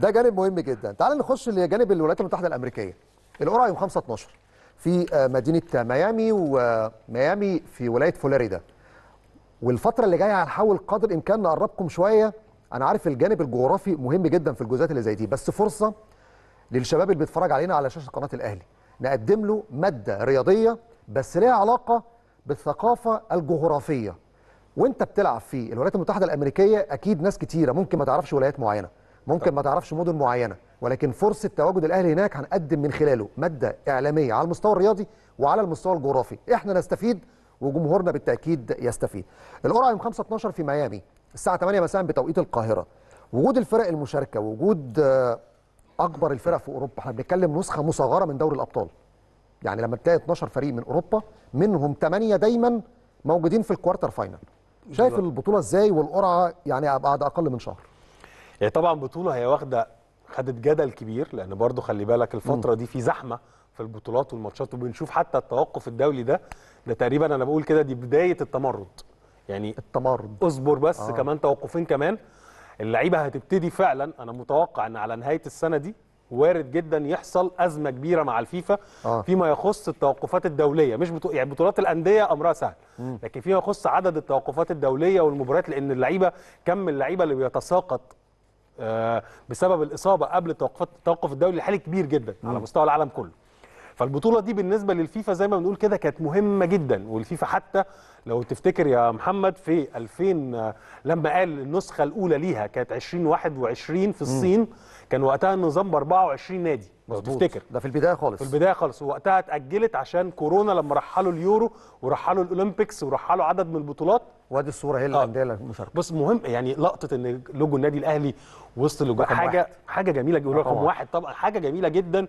ده جانب مهم جدا تعال نخش لجانب الولايات المتحده الامريكيه القرعه يوم 5 12 في آه، مدينه آه، ميامي وميامي آه، في ولايه فلوريدا والفتره اللي جايه هنحاول قدر الامكان نقربكم شويه انا عارف الجانب الجغرافي مهم جدا في الجزئيات اللي زي دي بس فرصه للشباب اللي بيتفرج علينا على شاشه قناه الاهلي نقدم له ماده رياضيه بس ليها علاقه بالثقافه الجغرافيه وانت بتلعب في الولايات المتحده الامريكيه اكيد ناس كتيره ممكن ما تعرفش ولايات معينه ممكن ما تعرفش مدن معينه ولكن فرصه تواجد الاهلي هناك هنقدم من خلاله ماده اعلاميه على المستوى الرياضي وعلى المستوى الجغرافي احنا نستفيد وجمهورنا بالتاكيد يستفيد يوم 5 12 في ميامي الساعه 8 مساء بتوقيت القاهره وجود الفرق المشاركه وجود آه، اكبر الفرق في اوروبا احنا بنتكلم نسخه مصغره من دوري الابطال يعني لما تلاقي 12 فريق من اوروبا منهم 8 دايما موجودين في الكوارتر فاينل شايف البطوله ازاي والقرعه يعني بعد اقل من شهر هي طبعا بطوله هي واخده خدت جدل كبير لان برضو خلي بالك الفتره دي في زحمه في البطولات والماتشات وبنشوف حتى التوقف الدولي ده ده تقريبا انا بقول كده دي بدايه التمرد يعني التمرد اصبر بس آه. كمان توقفين كمان اللعيبه هتبتدي فعلا انا متوقع ان على نهايه السنه دي وارد جدا يحصل ازمه كبيره مع الفيفا آه. فيما يخص التوقفات الدوليه مش بطو... يعني بطولات الانديه امرها سهل لكن فيما يخص عدد التوقفات الدوليه والمباريات لان اللعيبه كم اللعيبه اللي بيتساقط آه، بسبب الاصابه قبل توقفات التوقف الدولي الحالي كبير جدا على مستوى العالم كله فالبطوله دي بالنسبه للفيفا زي ما بنقول كده كانت مهمه جدا والفيفا حتى لو تفتكر يا محمد في 2000 آه، لما قال النسخه الاولى ليها كانت 2021 في الصين كان وقتها النظام ب 24 نادي مظبوط تفتكر ده في البدايه خالص في البدايه خالص ووقتها اتاجلت عشان كورونا لما رحلوا اليورو ورحلوا الاولمبيكس ورحلوا عدد من البطولات وادي الصوره هي الانديه آه. المشاركه بس مهم يعني لقطه ان لوجو النادي الاهلي وسط لوجو حاجه واحد. حاجه جميله جدا رقم واحد طبعا حاجه جميله جدا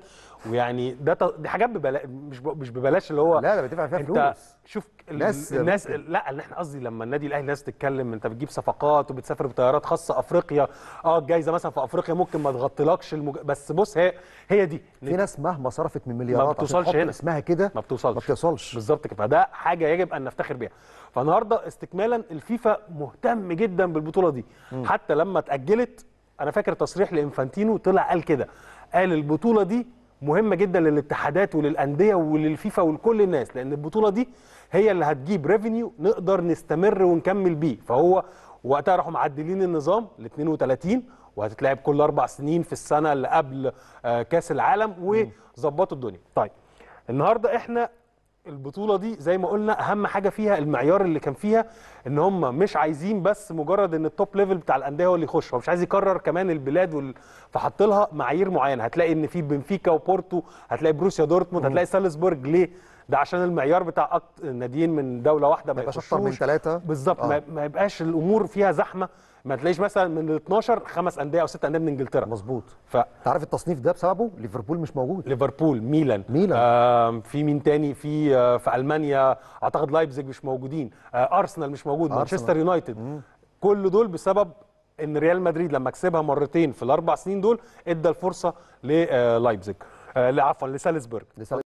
ويعني ده ت... دي حاجات ببلا... مش ب... مش ببلاش اللي هو لا لا بتدفع فيها فلوس شوف الناس الناس لا اللي احنا قصدي لما النادي الاهلي الناس تتكلم انت بتجيب صفقات وبتسافر بطيارات خاصه افريقيا اه الجايزه مثلا في افريقيا ممكن ما تغطيلكش المج... بس بص هي هي دي في ناس مهما صرفت من مليارات ما بتوصلش هنا اسمها كده ما بتوصلش ما بتوصلش بالظبط كده فده حاجه يجب ان نفتخر بيها فالنهارده استكمالا الفيفا مهتم جدا بالبطوله دي م. حتى لما اتاجلت انا فاكر تصريح لانفانتينو طلع قال كده قال البطوله دي مهمه جدا للاتحادات وللانديه وللفيفا ولكل الناس لان البطوله دي هي اللي هتجيب ريفينيو نقدر نستمر ونكمل بيه فهو وقتها راحوا معدلين النظام ل 32 وهتتلعب كل اربع سنين في السنه اللي قبل آه، كاس العالم وظبطوا الدنيا طيب النهارده احنا البطوله دي زي ما قلنا اهم حاجه فيها المعيار اللي كان فيها ان هم مش عايزين بس مجرد ان التوب ليفل بتاع الانديه هو اللي يخش هو مش عايز يكرر كمان البلاد وال... فحط لها معايير معينه هتلاقي ان في بنفيكا وبورتو هتلاقي بروسيا دورتموند هتلاقي سالزبورج ليه ده عشان المعيار بتاع أكت... ناديين من دوله واحده ما يبقاش اكتر من ثلاثه بالظبط آه. ما يبقاش الامور فيها زحمه ما تلاقيش مثلا من ال 12 خمس انديه او ست انديه من انجلترا مظبوط ف انت عارف التصنيف ده بسببه ليفربول مش موجود ليفربول ميلان ميلان آه في مين تاني في آه في المانيا اعتقد لايبزيج مش موجودين آه ارسنال مش موجود مانشستر يونايتد كل دول بسبب ان ريال مدريد لما كسبها مرتين في الاربع سنين دول ادى الفرصه للايبزيج آه, آه، عفوا لسالزبرج